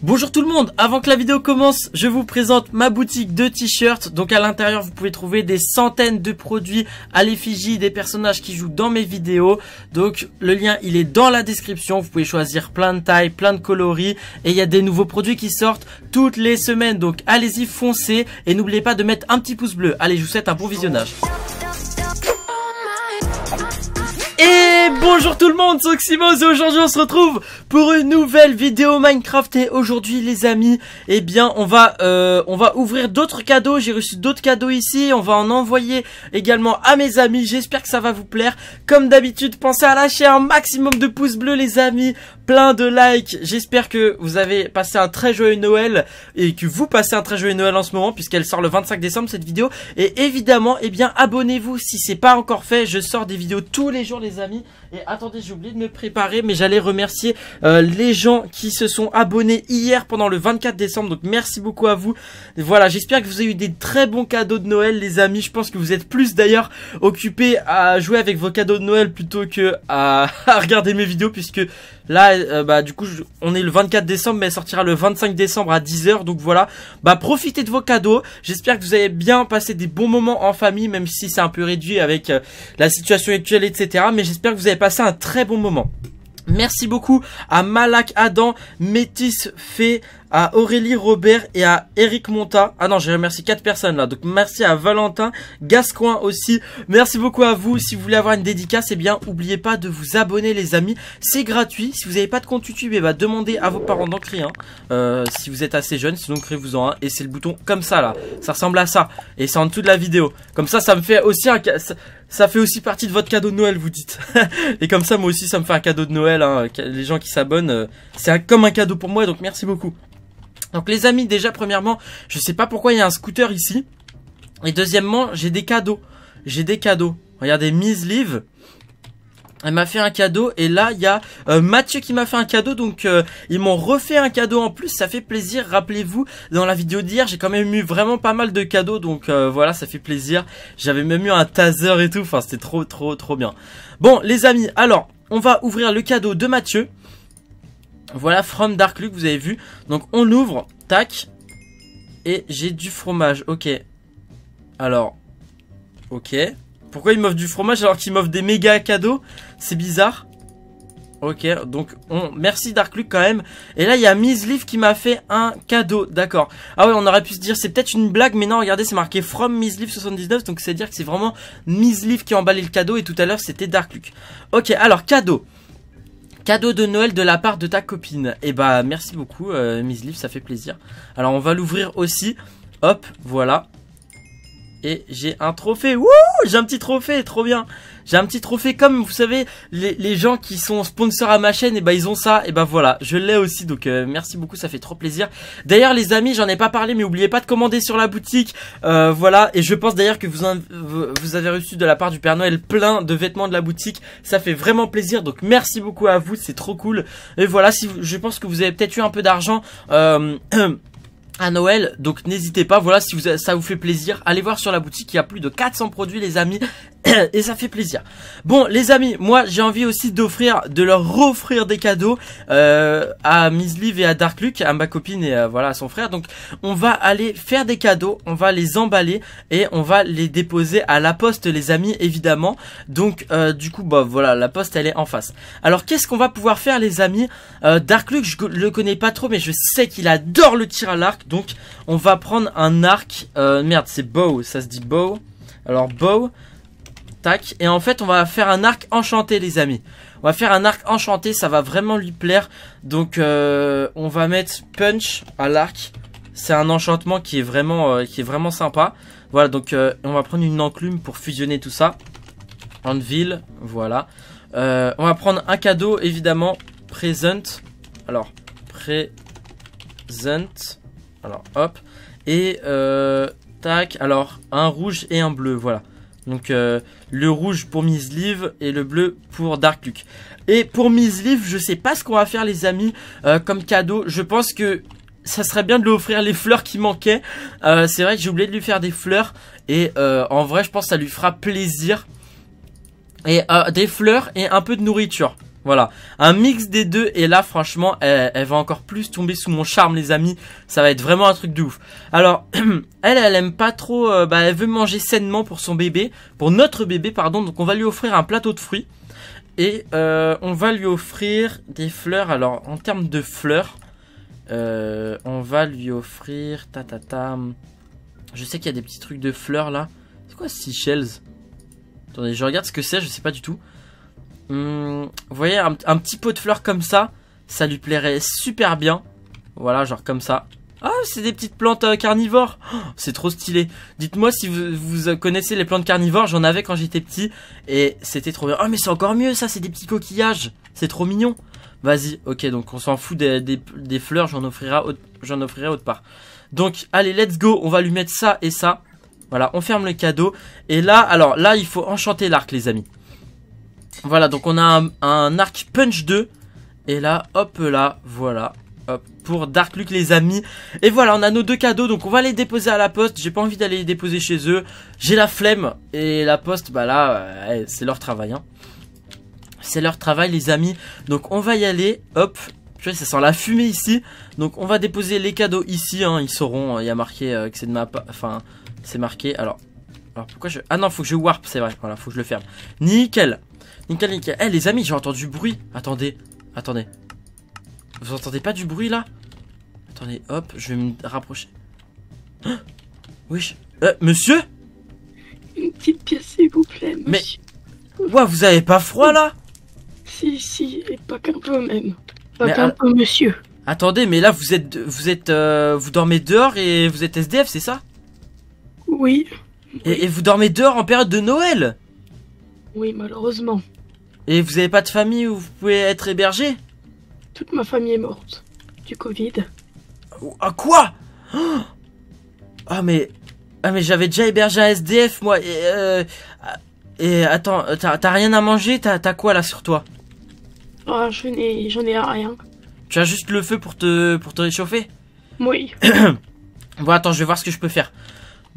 Bonjour tout le monde, avant que la vidéo commence, je vous présente ma boutique de t-shirts. Donc à l'intérieur, vous pouvez trouver des centaines de produits à l'effigie des personnages qui jouent dans mes vidéos. Donc le lien, il est dans la description. Vous pouvez choisir plein de tailles, plein de coloris. Et il y a des nouveaux produits qui sortent toutes les semaines. Donc allez-y, foncez. Et n'oubliez pas de mettre un petit pouce bleu. Allez, je vous souhaite un bon visionnage. Et bonjour tout le monde, c'est et aujourd'hui on se retrouve pour une nouvelle vidéo Minecraft et aujourd'hui les amis, eh bien on va euh, on va ouvrir d'autres cadeaux, j'ai reçu d'autres cadeaux ici, on va en envoyer également à mes amis, j'espère que ça va vous plaire. Comme d'habitude, pensez à lâcher un maximum de pouces bleus les amis, plein de likes. J'espère que vous avez passé un très joyeux Noël et que vous passez un très joyeux Noël en ce moment puisqu'elle sort le 25 décembre cette vidéo. Et évidemment, eh bien, abonnez-vous si c'est pas encore fait. Je sors des vidéos tous les jours, les amis. Et attendez, j'ai oublié de me préparer, mais j'allais remercier euh, les gens qui se sont abonnés hier pendant le 24 décembre. Donc merci beaucoup à vous. voilà, j'espère que vous avez eu des très bons cadeaux de Noël, les amis. Je pense que vous êtes plus d'ailleurs occupés à jouer avec vos cadeaux de Noël plutôt que à, à regarder mes vidéos puisque Là, euh, bah, du coup, on est le 24 décembre, mais elle sortira le 25 décembre à 10h. Donc voilà, bah, profitez de vos cadeaux. J'espère que vous avez bien passé des bons moments en famille, même si c'est un peu réduit avec euh, la situation actuelle, etc. Mais j'espère que vous avez passé un très bon moment. Merci beaucoup à Malak Adam, Métis Fée, à Aurélie Robert et à Eric Monta. Ah non, j'ai remercié quatre personnes là. Donc merci à Valentin Gascoin aussi. Merci beaucoup à vous. Si vous voulez avoir une dédicace, eh bien, oubliez pas de vous abonner les amis. C'est gratuit. Si vous n'avez pas de compte YouTube, eh bien, demandez à vos parents d'en créer un. Euh, si vous êtes assez jeune, sinon créez-vous-en un. Et c'est le bouton comme ça là. Ça ressemble à ça. Et c'est en dessous de la vidéo. Comme ça, ça me fait aussi un... ça fait aussi partie de votre cadeau de Noël, vous dites. et comme ça, moi aussi, ça me fait un cadeau de Noël. Hein. Les gens qui s'abonnent, euh, c'est comme un cadeau pour moi. Donc merci beaucoup. Donc les amis, déjà premièrement, je sais pas pourquoi il y a un scooter ici. Et deuxièmement, j'ai des cadeaux. J'ai des cadeaux. Regardez, Miss Live. Elle m'a fait un cadeau et là il y a euh, Mathieu qui m'a fait un cadeau donc euh, ils m'ont refait un cadeau en plus ça fait plaisir rappelez-vous dans la vidéo d'hier j'ai quand même eu vraiment pas mal de cadeaux donc euh, voilà ça fait plaisir j'avais même eu un taser et tout enfin c'était trop trop trop bien bon les amis alors on va ouvrir le cadeau de Mathieu voilà, From Dark Luke, vous avez vu. Donc on ouvre, tac. Et j'ai du fromage, ok. Alors, ok. Pourquoi il m'offre du fromage alors qu'il m'offre des méga cadeaux C'est bizarre. Ok, donc on merci Dark Luke quand même. Et là, il y a Miss Leaf qui m'a fait un cadeau, d'accord. Ah ouais, on aurait pu se dire c'est peut-être une blague, mais non, regardez, c'est marqué From Miss Leaf 79, donc c'est à dire que c'est vraiment Miss Leaf qui a emballé le cadeau et tout à l'heure c'était Dark Luke. Ok, alors cadeau. Cadeau de Noël de la part de ta copine. Et eh bah merci beaucoup, euh, Miss ça fait plaisir. Alors on va l'ouvrir aussi. Hop, voilà et j'ai un trophée. Wouh J'ai un petit trophée, trop bien. J'ai un petit trophée comme vous savez les, les, gens qui sont sponsors à ma chaîne et ben ils ont ça et ben voilà, je l'ai aussi donc euh, merci beaucoup, ça fait trop plaisir. D'ailleurs les amis, j'en ai pas parlé mais oubliez pas de commander sur la boutique. Euh, voilà et je pense d'ailleurs que vous vous avez reçu de la part du Père Noël plein de vêtements de la boutique, ça fait vraiment plaisir. Donc merci beaucoup à vous, c'est trop cool. Et voilà, si je pense que vous avez peut-être eu un peu d'argent euh, à Noël. Donc n'hésitez pas, voilà, si vous, ça vous fait plaisir, allez voir sur la boutique, il y a plus de 400 produits les amis. et ça fait plaisir. Bon les amis, moi j'ai envie aussi d'offrir, de leur offrir des cadeaux euh, à Miss Liv et à Dark Luke, à ma copine et euh, voilà à son frère. Donc on va aller faire des cadeaux, on va les emballer et on va les déposer à la poste les amis évidemment. Donc euh, du coup bah voilà la poste elle est en face. Alors qu'est-ce qu'on va pouvoir faire les amis Dark Luke je le connais pas trop mais je sais qu'il adore le tir à l'arc donc on va prendre un arc. merde c'est bow, ça se dit bow. Alors bow Tac. Et en fait, on va faire un arc enchanté, les amis. On va faire un arc enchanté, ça va vraiment lui plaire. Donc, euh, on va mettre punch à l'arc. C'est un enchantement qui est vraiment, euh, qui est vraiment sympa. Voilà, donc euh, on va prendre une enclume pour fusionner tout ça. ville, voilà. on va prendre un cadeau, évidemment. Present. Alors, present. Alors, hop. Et, tac, alors, un rouge et un bleu, voilà. Donc euh, le rouge pour Liv et le bleu pour Dark Luke. Et pour Liv, je sais pas ce qu'on va faire les amis euh, comme cadeau. Je pense que ça serait bien de lui offrir les fleurs qui manquaient. Euh, c'est vrai que j'ai oublié de lui faire des fleurs. Et en vrai, je pense que ça lui fera plaisir. Et des fleurs et un peu de nourriture. Voilà, un mix des deux et là franchement elle, va encore plus tomber sous mon charme les amis, ça va être vraiment un truc de ouf. Alors elle elle aime pas trop, euh, bah, elle veut manger sainement pour son bébé, pour notre bébé pardon, donc on va lui offrir un plateau de fruits et euh, on va lui offrir des fleurs. Alors en termes de fleurs, euh, on va lui offrir ta ta ta. Je sais qu'il y a des petits trucs de fleurs là. C'est quoi shells Attendez, je regarde ce que c'est, je sais pas du tout. Hmm, vous voyez, un, petit pot de fleurs comme ça, ça lui plairait super bien. Voilà, genre comme ça. Ah, c'est des petites plantes euh, carnivores. Oh, c'est trop stylé. Dites-moi si vous, connaissez les plantes carnivores. J'en avais quand j'étais petit et c'était trop bien. Ah, mais c'est encore mieux ça, c'est des petits coquillages. C'est trop mignon. Vas-y, ok, donc on s'en fout des, fleurs, j'en offrirai, j'en offrirai autre part. Donc, allez, let's go, on va lui mettre ça et ça. Voilà, on ferme le cadeau. Et là, alors là, il faut enchanter l'arc, les amis. Voilà, donc on a un, arc punch 2. Et là, hop là, voilà. Hop, pour Dark Luke, les amis. Et voilà, on a nos deux cadeaux. Donc on va les déposer à la poste. J'ai pas envie d'aller les déposer chez eux. J'ai la flemme. Et la poste, bah là, euh, c'est leur travail. Hein. C'est leur travail, les amis. Donc on va y aller. Hop, tu vois, ça sent la fumée ici. Donc on va déposer les cadeaux ici. Hein. Ils sauront, euh, il y a marqué euh, que c'est de ma Enfin, c'est marqué. Alors, alors pourquoi je... Ah non, faut que je warp, c'est vrai. Voilà, faut que je le ferme. Nickel. Nickel, nickel. Eh les amis, j'ai entendu du bruit. Attendez, attendez. Vous entendez pas du bruit là Attendez, hop, je vais me rapprocher. oui, euh, monsieur Une petite pièce, s'il vous plaît. Mais. Ouah, vous avez pas froid là Si, si, et pas qu'un peu même. Pas qu'un peu, monsieur. Attendez, mais là vous êtes, vous êtes, euh, vous dormez dehors et vous êtes SDF, c'est ça Oui. Et, vous dormez dehors en période de Noël Oui, malheureusement. Et vous n'avez pas de famille où vous pouvez être hébergé Toute ma famille est morte. Du Covid. Oh, ah quoi Ah mais... Ah mais j'avais déjà hébergé un SDF moi. Et, euh... et attends, t'as rien à manger T'as quoi là sur toi Ah je n'ai j'en ai rien. Tu as juste le feu pour te pour te réchauffer Oui. bon attends, je vais voir ce que je peux faire.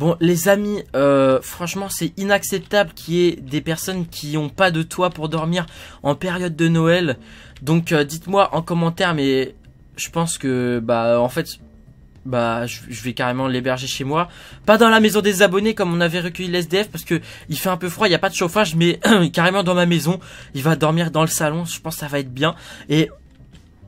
Bon, les amis, euh, franchement, c'est inacceptable qu'il y ait des personnes qui n'ont pas de toit pour dormir en période de Noël. Donc, euh, dites-moi en commentaire, mais je pense que, bah, en fait, bah je, vais carrément l'héberger chez moi pas dans la maison des abonnés comme on avait recueilli l'SDF parce que il fait un peu froid il n'y a pas de chauffage mais carrément dans ma maison il va dormir dans le salon je pense ça va être bien et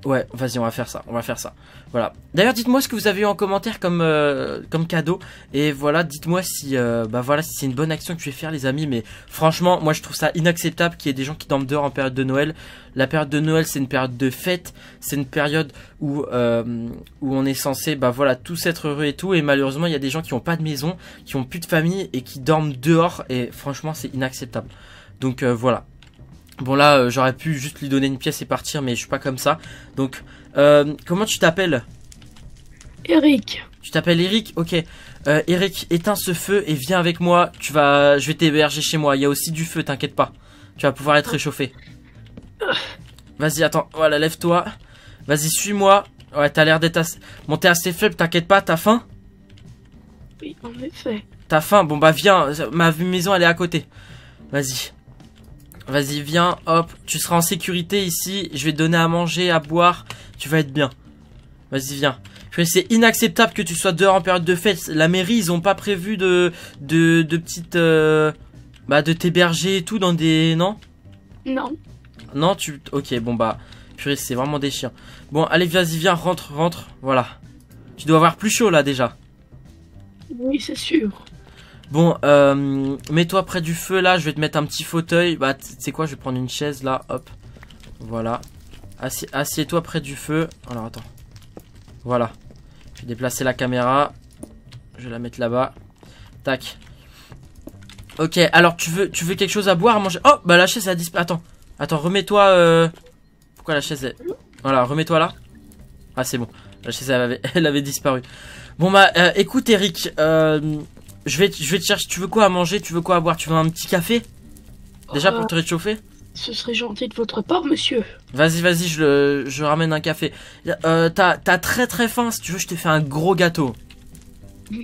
Ouais, vas-y, on va faire ça, on va faire ça. Voilà. D'ailleurs, dites-moi ce que vous avez eu en commentaire comme euh, comme cadeau et voilà, dites-moi si euh, bah voilà, si c'est une bonne action que je vais faire les amis, mais franchement, moi je trouve ça inacceptable qu'il y ait des gens qui dorment dehors en période de Noël. La période de Noël, c'est une période de fête, c'est une période où euh, où on est censé bah voilà, tous être heureux et tout et malheureusement, il y a des gens qui ont pas de maison, qui ont plus de famille et qui dorment dehors et franchement, c'est inacceptable. Donc voilà. Bon là, euh, j'aurais pu juste lui donner une pièce et partir, mais je suis pas comme ça. Donc, euh, comment tu t'appelles Eric. Tu t'appelles Eric Ok. Euh, Eric, éteins ce feu et viens avec moi. Tu vas, je vais t'héberger chez moi. Il y a aussi du feu, t'inquiète pas. Tu vas pouvoir être réchauffé. Vas-y, attends. Voilà, lève-toi. Vas-y, suis-moi. Ouais, t'as l'air d'être assez... Bon, t'es assez faible, t'inquiète pas, t'as faim Oui, en effet. T'as faim Bon, bah viens, ma maison, elle est à côté. Vas-y. Vas-y, viens, hop. Tu seras en sécurité ici. Je vais te donner à manger, à boire. Tu vas être bien. Vas-y, viens. C'est inacceptable que tu sois dehors en période de fête. La mairie, ils ont pas prévu de, de, de petites... Euh, bah, de t'héberger et tout dans des... Non Non. Non, tu... Ok, bon, bah... Purée, c'est vraiment des chiens. Bon, allez, vas-y, viens, rentre, rentre. Voilà. Tu dois avoir plus chaud, là, déjà. Oui, c'est sûr. Bon, euh, mets-toi près du feu là, je vais te mettre un petit fauteuil. Bah, tu sais quoi, je vais prendre une chaise là, hop. Voilà. Assieds-toi près du feu. Alors, attends. Voilà. Je vais déplacer la caméra. Je vais la mettre là-bas. Tac. Ok, alors tu veux, tu veux quelque chose à boire, à manger Oh, bah la chaise a disparu. Attends, attends, remets-toi. Euh, pourquoi la chaise est... Voilà, remets-toi là. Ah, c'est bon. La chaise, elle avait, elle avait disparu. Bon, bah, euh, écoute, Eric. Euh, je vais, je vais te chercher. Tu veux quoi à manger Tu veux quoi à boire Tu veux un petit café Déjà pour euh, te réchauffer Ce serait gentil de votre part, monsieur. Vas-y, vas-y, je, je ramène un café. Euh, t'as très très faim. Si tu veux, je te fais un gros gâteau.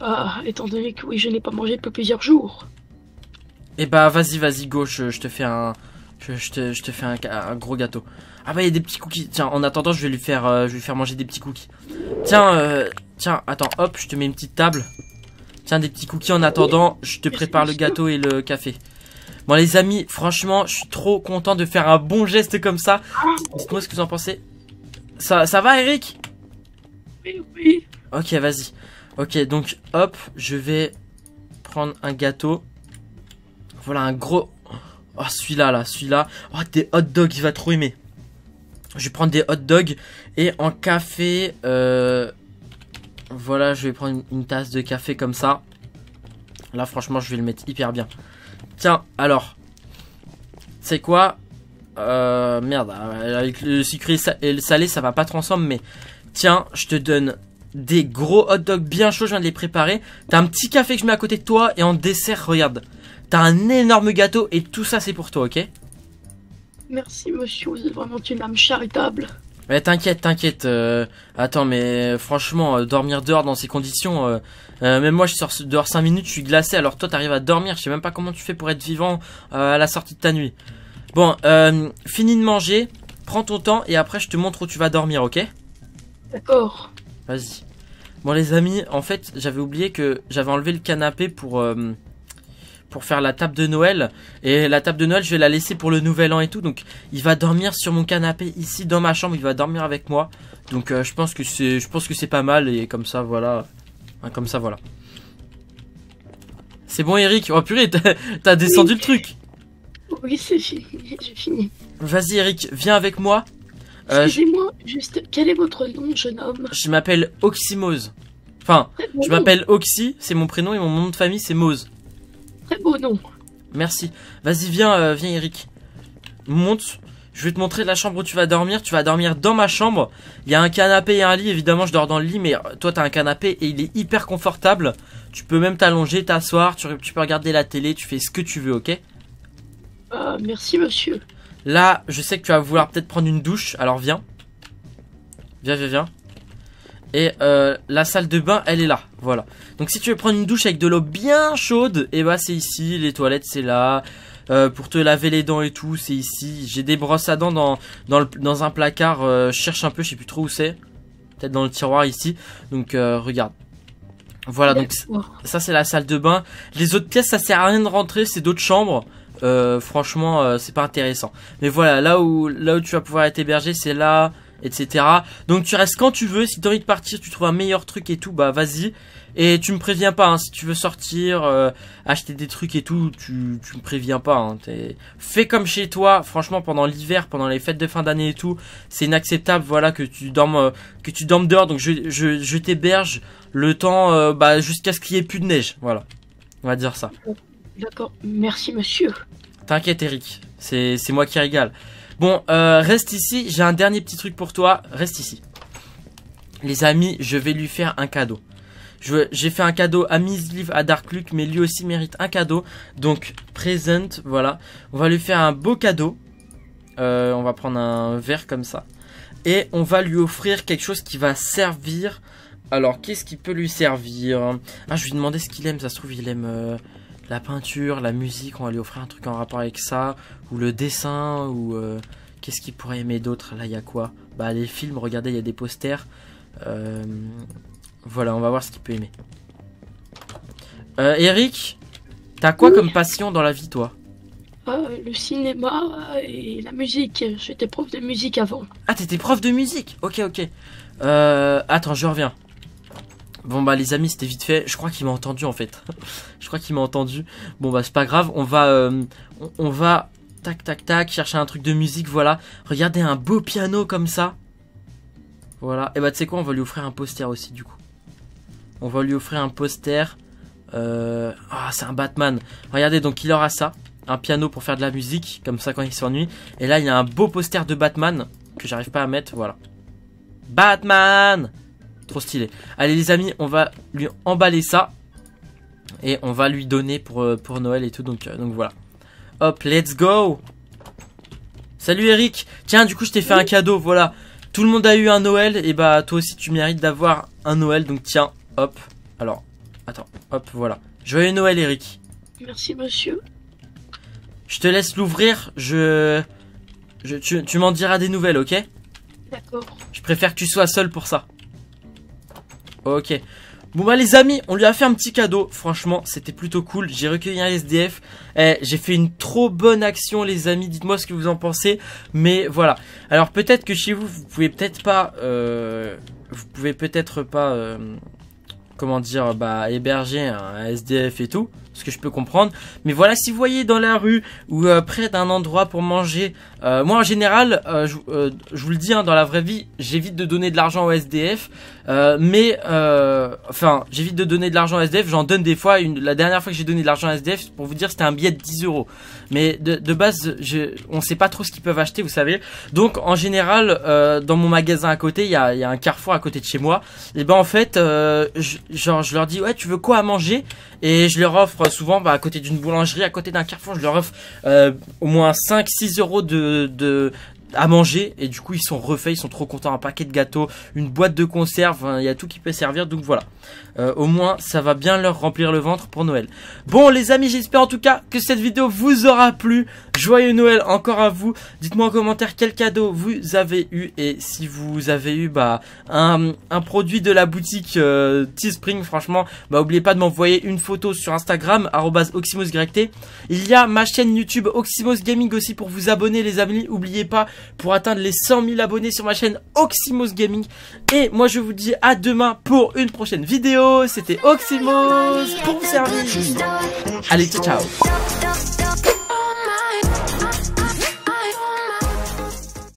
Bah, étant donné que oui, je n'ai pas mangé depuis plusieurs jours. Eh bah, vas-y, vas-y, go. Je, te fais un. Je, te, fais un, un gros gâteau. Ah bah il y a des petits cookies. Tiens, en attendant, je vais lui faire, euh, je vais lui faire manger des petits cookies. Tiens, tiens, attends, hop, je te mets une petite table. Tiens, des petits cookies en attendant. Je te prépare le gâteau et le café. Bon, les amis, franchement, je suis trop content de faire un bon geste comme ça. Dites-moi ce que vous en pensez. Ça, ça va, Eric Oui, oui. Ok, vas-y. Ok, donc, hop, je vais prendre un gâteau. Voilà, un gros... Oh, celui-là, là, là celui-là. Oh, des hot dogs, il va trop aimer. Je vais prendre des hot dogs. Et en café, euh, voilà, je vais prendre une, tasse de café comme ça. Là, franchement, je vais le mettre hyper bien. Tiens, alors. C'est quoi euh, Merde, avec le sucré et le salé, ça va pas trop ensemble, mais... Tiens, je te donne des gros hot dogs bien chauds, je viens de les préparer. T'as un petit café que je mets à côté de toi, et en dessert, regarde. T'as un énorme gâteau, et tout ça, c'est pour toi, ok Merci, monsieur, vous êtes vraiment une âme charitable. Mais eh, t'inquiète, t'inquiète. Euh, attends, mais euh, franchement, euh, dormir dehors dans ces conditions, même moi je sors dehors 5 minutes, je suis glacé, alors toi t'arrives à dormir, je sais même pas comment tu fais pour être vivant à la sortie de ta nuit. Bon, fini de manger, prends ton temps et après je te montre où tu vas dormir, ok D'accord. Vas-y. Bon les amis, en fait j'avais oublié que j'avais enlevé le canapé pour pour faire la table de Noël. Et la table de Noël, je vais la laisser pour le nouvel an et tout. Donc, il va dormir sur mon canapé ici dans ma chambre. Il va dormir avec moi. Donc, euh, je pense que c'est, je pense que c'est pas mal. Et comme ça, voilà. comme ça, voilà. C'est bon, Eric. Oh purée, t'as descendu le truc. Oui, c'est fini. Vas-y, Eric, viens avec moi. Euh, Excusez-moi, juste, quel est votre nom, jeune homme Je m'appelle Oxymose. Enfin, ah, je m'appelle Oxy, c'est mon prénom et mon nom de famille c'est Mose très beau nom. Merci. Vas-y, viens, euh, viens, Eric. Monte. Je vais te montrer la chambre où tu vas dormir. Tu vas dormir dans ma chambre. Il y a un canapé et un lit. Évidemment, je dors dans le lit, mais euh, toi, t'as un canapé et il est hyper confortable. Tu peux même t'allonger, t'asseoir. Tu, peux regarder la télé. Tu fais ce que tu veux, ok euh, Merci, monsieur. Là, je sais que tu vas vouloir peut-être prendre une douche. Alors, viens. Viens, viens, viens. Et euh, la salle de bain, elle est là. Voilà. Donc si tu veux prendre une douche avec de l'eau bien chaude, et eh bah ben, c'est ici. Les toilettes, c'est là. Euh, pour te laver les dents et tout, c'est ici. J'ai des brosses à dents dans, dans, le, dans un placard. Euh, je cherche un peu, je sais plus trop où c'est. Peut-être dans le tiroir ici. Donc regarde. Voilà, donc ça c'est la salle de bain. Les autres pièces, ça sert à rien de rentrer, c'est d'autres chambres. franchement, c'est pas intéressant. Mais voilà, là où là où tu vas pouvoir être hébergé, c'est là, etc. Donc tu restes quand tu veux, si t'as envie de partir, tu trouves un meilleur truc et tout, bah vas-y. Et tu me préviens pas, hein. si tu veux sortir, euh, acheter des trucs et tout, tu, tu me préviens pas. Hein, Fais comme chez toi, franchement pendant l'hiver, pendant les fêtes de fin d'année et tout, c'est inacceptable voilà que tu dormes euh, que tu dormes dehors. Donc je, je, je t'héberge le temps euh, bah, jusqu'à ce qu'il n'y ait plus de neige. Voilà, on va dire ça. D'accord, merci monsieur. T'inquiète Eric, c'est moi qui régale. Bon, euh, reste ici. J'ai un dernier petit truc pour toi. Reste ici. Les amis, je vais lui faire un cadeau. J'ai fait un cadeau à livre à Dark Luke, mais lui aussi mérite un cadeau. Donc, present, voilà. On va lui faire un beau cadeau. Euh, on va prendre un verre comme ça. Et on va lui offrir quelque chose qui va servir. Alors, qu'est-ce qui peut lui servir Ah, je lui demander ce qu'il aime. Ça se trouve, il aime... Euh, la peinture, la musique, on va lui offrir un truc en rapport avec ça, ou le dessin, ou euh, qu'est-ce qu'il pourrait aimer d'autre Là, il y a quoi Bah, les films, regardez, il y a des posters. Euh, voilà, on va voir ce qu'il peut aimer. Euh, Eric, t'as quoi comme passion dans la vie, toi Le cinéma et la musique. J'étais prof de musique avant. Ah, t'étais prof de musique Ok, ok. attends, je reviens. Bon bah les amis c'était vite fait, je crois qu'il m'a entendu en fait. je crois qu'il m'a entendu. Bon bah c'est pas grave, on va euh, on, on, va tac tac tac chercher un truc de musique, voilà. Regardez un beau piano comme ça. Voilà, et eh bah tu sais quoi, on va lui offrir un poster aussi du coup. On va lui offrir un poster. Euh... Ah c'est un Batman. Regardez donc il aura ça, un piano pour faire de la musique, comme ça quand il s'ennuie. Et là il y a un beau poster de Batman que j'arrive pas à mettre, voilà. Batman Trop stylé. Allez les amis, on va lui emballer ça. Et on va lui donner pour, euh, pour Noël et tout. Donc, euh, donc voilà. Hop, let's go Salut Eric Tiens, du coup, je t'ai fait un cadeau, voilà. Tout le monde a eu un Noël, et bah toi aussi, tu mérites d'avoir un Noël, donc tiens, hop. Alors, attends, hop, voilà. Joyeux Noël, Eric. Merci, monsieur. Je te laisse l'ouvrir, je... Tu, tu m'en diras des nouvelles, ok D'accord. Je préfère que tu sois seul pour ça. Ok. Bon bah les amis, on lui a fait un petit cadeau. Franchement, c'était plutôt cool. J'ai recueilli un SDF. et eh, j'ai fait une trop bonne action les amis. Dites-moi ce que vous en pensez. Mais voilà. Alors peut-être que chez vous, vous pouvez peut-être pas... Euh, vous pouvez peut-être pas... Euh, comment dire, bah, héberger un SDF et tout, ce que je peux comprendre. Mais voilà, si vous voyez dans la rue ou euh, près d'un endroit pour manger euh, moi en général, euh, euh, je, vous le dis, hein, dans la vraie vie, j'évite de donner de l'argent au SDF, mais enfin, j'évite de donner de l'argent au SDF. J'en donne des fois. Une, la dernière fois que j'ai donné de l'argent au SDF, pour vous dire, c'était un billet de 10 euros. Mais de, base, je, on sait pas trop ce qu'ils peuvent acheter, vous savez. Donc en général, dans mon magasin à côté, il y a, un Carrefour à côté de chez moi. Et ben en fait, je, genre je leur dis ouais, tu veux quoi à manger Et je leur offre souvent, bah, à côté d'une boulangerie, à côté d'un Carrefour, je leur offre au moins 5-6 euros de de, à manger et du coup ils sont refaits, ils sont trop contents, un paquet de gâteaux, une boîte de conserve, hein, il y a tout qui peut servir donc voilà. Euh, au moins ça va bien leur remplir le ventre pour Noël. Bon les amis j'espère en tout cas que cette vidéo vous aura plu. Joyeux Noël encore à vous. Dites-moi en commentaire quel cadeau vous avez eu et si vous avez eu bah un, un produit de la boutique euh, Teespring franchement bah oubliez pas de m'envoyer une photo sur Instagram @oxymosgrecT. Il y a ma chaîne YouTube Oxymos Gaming aussi pour vous abonner les amis, oubliez pas pour atteindre les 100 000 abonnés sur ma chaîne Oxymos Gaming. Et moi je vous dis à demain pour une prochaine vidéo. C'était Oxymos pour vous servir. Allez, ciao ciao